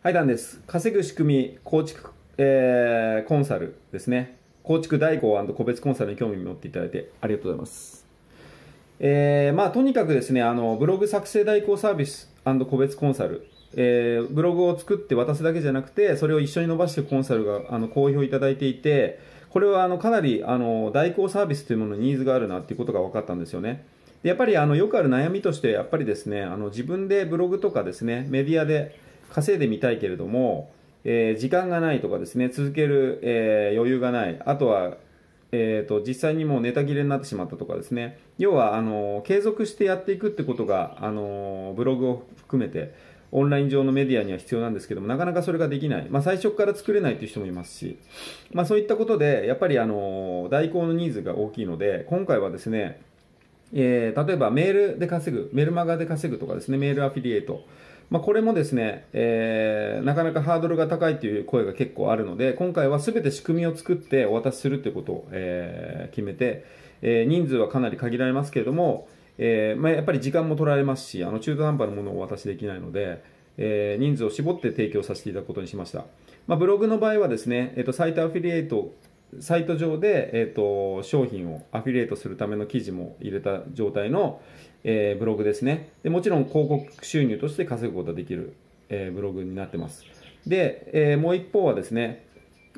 はい、ダンです。稼ぐ仕組み、構築、えー、コンサルですね。構築代行個別コンサルに興味を持っていただいてありがとうございます。えー、まあ、とにかくですね、あの、ブログ作成代行サービス個別コンサル。えー、ブログを作って渡すだけじゃなくて、それを一緒に伸ばしてコンサルが、あの、好評いただいていて、これは、あの、かなり、あの、代行サービスというものにニーズがあるなっていうことが分かったんですよね。やっぱり、あの、よくある悩みとして、やっぱりですね、あの、自分でブログとかですね、メディアで、稼いでみたいけれども、えー、時間がないとかですね、続ける、えー、余裕がない、あとは、えーと、実際にもうネタ切れになってしまったとかですね、要はあの継続してやっていくってことがあのブログを含めて、オンライン上のメディアには必要なんですけども、なかなかそれができない、まあ、最初から作れないという人もいますし、まあ、そういったことで、やっぱりあの代行のニーズが大きいので、今回はですね、えー、例えばメールで稼ぐ、メルマガで稼ぐとかですね、メールアフィリエイト。まあ、これもですね、えー、なかなかハードルが高いという声が結構あるので、今回は全て仕組みを作ってお渡しするということを、えー、決めて、えー、人数はかなり限られますけれども、えーまあ、やっぱり時間も取られますし、あの中途半端なものをお渡しできないので、えー、人数を絞って提供させていただくことにしました。まあ、ブログの場合はですね、えっ、ー、と、サイトアフィリエイトサイト上で、えーと、商品をアフィリエイトするための記事も入れた状態の、えー、ブログですねで。もちろん広告収入として稼ぐことができる、えー、ブログになってます。で、えー、もう一方はですね、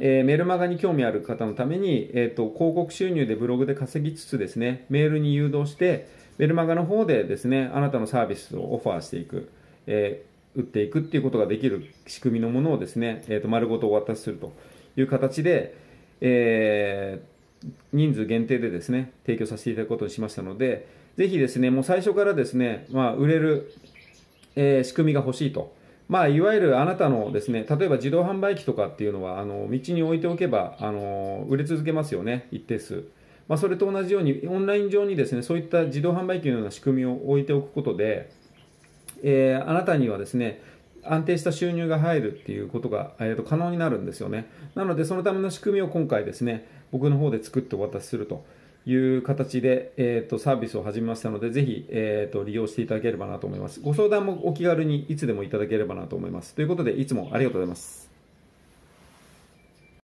えメルマガに興味ある方のために、えーと、広告収入でブログで稼ぎつつですね、メールに誘導して、メルマガの方でですね、あなたのサービスをオファーしていく、え売っていくっていうことができる仕組みのものをですね、えーと、と丸ごとお渡しするという形で、えー、人数限定でですね、提供させていただくことにしましたので、ぜひですね、もう最初からですね、まあ、売れる、えー、仕組みが欲しいと。まあ、いわゆるあなたのですね、例えば自動販売機とかっていうのは、あの、道に置いておけば、あの、売れ続けますよね、一定数。まあ、それと同じように、オンライン上にですね、そういった自動販売機のような仕組みを置いておくことで、えー、あなたにはですね、安定した収入が入るっていうことが、えー、と可能になるんですよね。なので、そのための仕組みを今回ですね、僕の方で作ってお渡しするという形で、えー、とサービスを始めましたので、ぜひ、えー、と利用していただければなと思います。ご相談もお気軽にいつでもいただければなと思います。ということで、いつもありがとうございます。